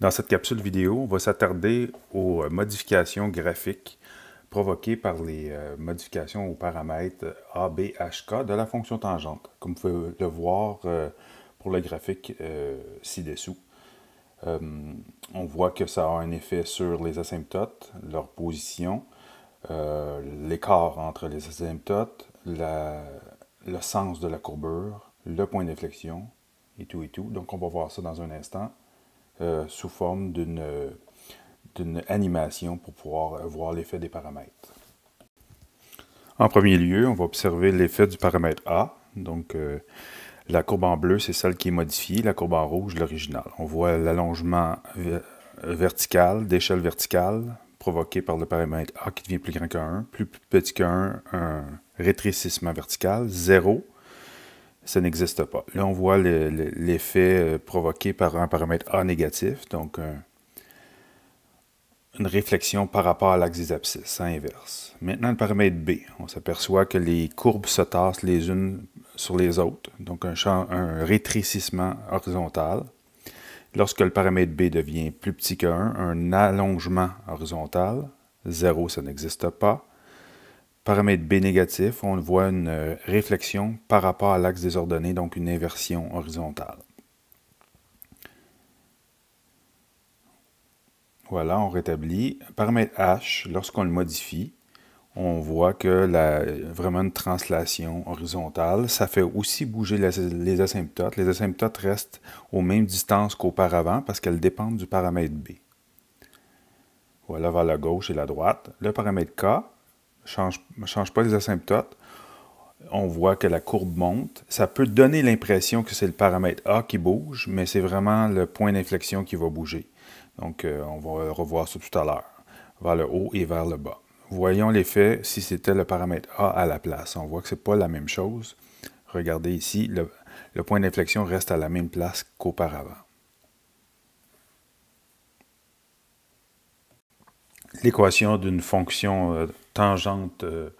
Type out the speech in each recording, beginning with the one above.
Dans cette capsule vidéo, on va s'attarder aux euh, modifications graphiques provoquées par les euh, modifications aux paramètres ABHK de la fonction tangente, comme vous pouvez le voir euh, pour le graphique ci-dessous. on voit que ça a un effet sur les asymptotes, leur position, l'écart entre les asymptotes, le sens de la courbure, le point d'inflexion, et tout et tout. Donc on va voir ça dans un instant. Euh, sous forme euh, d'une animation pour pouvoir euh, voir l'effet des paramètres. En premier lieu, on va observer l'effet du paramètre A. Donc, la courbe en bleu, c'est celle qui est modifiée, la courbe en rouge, l'original. On voit l'allongement vertical, d'échelle verticale, provoqué par le paramètre A qui devient plus grand qu'un, 1, plus petit qu'un, un rétrécissement vertical, 0, ça n'existe pas. Là, on voit l'effet euh, provoqué par un paramètre A négatif, donc une réflexion par rapport à l'axe des abscisses, hein, inverse. Maintenant, le paramètre B, on s'aperçoit que les courbes se tassent les unes sur les autres, donc un, un rétrécissement horizontal. Lorsque le paramètre B devient plus petit que 1, un allongement horizontal, 0, ça n'existe pas. Paramètre B négatif, on voit une euh, réflexion par rapport à l'axe des ordonnées, donc une inversion horizontale. Voilà, on rétablit. Paramètre H, lorsqu'on le modifie, on voit que la, vraiment une translation horizontale. Ça fait aussi bouger les, les asymptotes. Les asymptotes restent aux mêmes distances qu'auparavant parce qu'elles dépendent du paramètre B. Voilà vers la gauche et la droite. Le paramètre K, change, change pas les asymptotes, on voit que la courbe monte. Ça peut donner l'impression que c'est le paramètre A qui bouge, mais c'est vraiment le point d'inflexion qui va bouger. Donc, euh, on va revoir ça tout à l'heure, vers le haut et vers le bas. Voyons l'effet si c'était le paramètre A à la place. On voit que ce n'est pas la même chose. Regardez ici, le, point d'inflexion reste à la même place qu'auparavant. L'équation d'une fonction euh, tangente euh,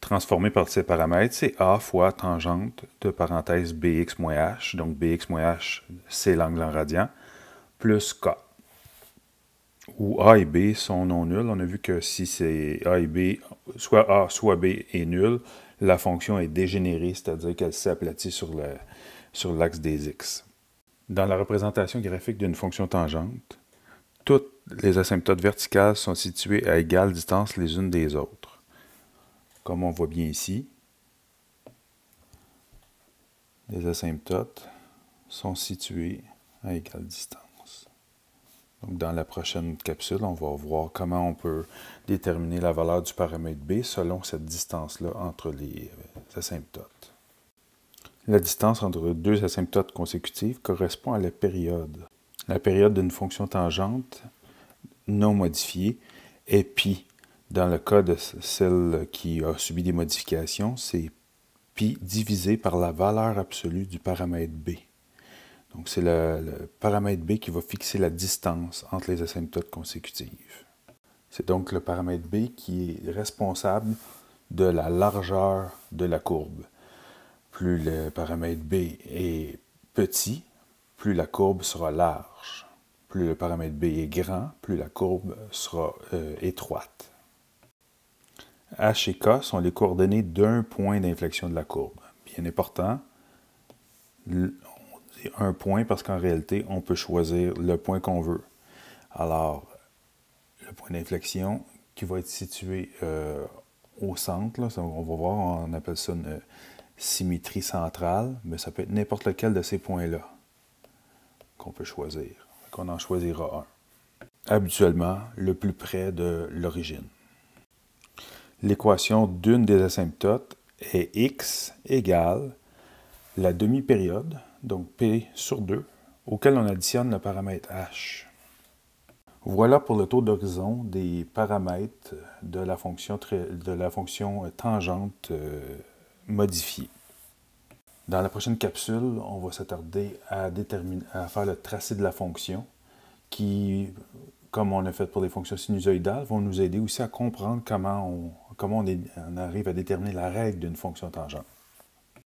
transformée par ces paramètres, c'est A fois tangente de parenthèse bx moins h, donc bx moins h, c'est l'angle en radian, plus k, où A et B sont non nuls. On a vu que si c'est A et B, soit A, soit B est nul, la fonction est dégénérée, c'est-à-dire qu'elle s'aplatit sur l'axe sur des x. Dans la représentation graphique d'une fonction tangente, toute les asymptotes verticales sont situées à égale distance les unes des autres, comme on voit bien ici. Les asymptotes sont situées à égale distance. Donc, dans la prochaine capsule, on va voir comment on peut déterminer la valeur du paramètre B selon cette distance-là entre les euh, asymptotes. La distance entre deux asymptotes consécutives correspond à la période. La période d'une fonction tangente non modifié, Et puis, dans le cas de celle qui a subi des modifications, c'est pi divisé par la valeur absolue du paramètre B. Donc, c'est le, paramètre B qui va fixer la distance entre les asymptotes consécutives. C'est donc le paramètre B qui est responsable de la largeur de la courbe. Plus le paramètre B est petit, plus la courbe sera large. Plus le paramètre B est grand, plus la courbe sera euh, étroite. H et K sont les coordonnées d'un point d'inflexion de la courbe. Bien important, on un point parce qu'en réalité, on peut choisir le point qu'on veut. Alors, le point d'inflexion qui va être situé euh, au centre, on va voir, on appelle ça une symétrie centrale, mais ça peut être n'importe lequel de ces points-là qu'on peut choisir qu'on en choisira un. Habituellement, le plus près de l'origine. L'équation d'une des asymptotes est x égale la demi-période, donc p sur 2, auquel on additionne le paramètre h. Voilà pour le taux d'horizon des paramètres de la fonction, de la fonction tangente euh, modifiée. Dans la prochaine capsule, on va s'attarder à, déterminer, à faire le tracé de la fonction qui, comme on a fait pour les fonctions sinusoïdales, vont nous aider aussi à comprendre comment on, comment on arrive à déterminer la règle d'une fonction tangente.